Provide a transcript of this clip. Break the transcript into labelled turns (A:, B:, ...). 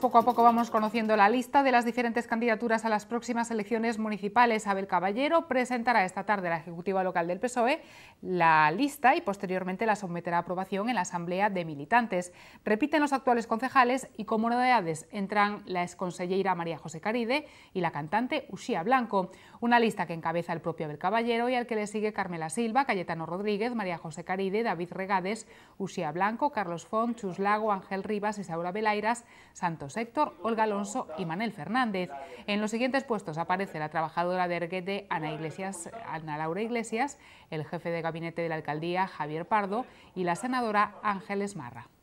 A: Poco a poco vamos conociendo la lista de las diferentes candidaturas a las próximas elecciones municipales. Abel Caballero presentará esta tarde a la Ejecutiva Local del PSOE la lista y posteriormente la someterá a aprobación en la Asamblea de Militantes. Repiten los actuales concejales y como novedades entran la exconselleira María José Caride y la cantante Usía Blanco. Una lista que encabeza el propio Abel Caballero y al que le sigue Carmela Silva, Cayetano Rodríguez, María José Caride, David Regades, Usía Blanco, Carlos Font, Chus Lago, Ángel Rivas, Isaura Velairas, Santos Héctor, Olga Alonso y Manel Fernández. En los siguientes puestos aparece la trabajadora de Erguete Ana, Iglesias, Ana Laura Iglesias, el jefe de gabinete de la alcaldía Javier Pardo y la senadora Ángeles Marra.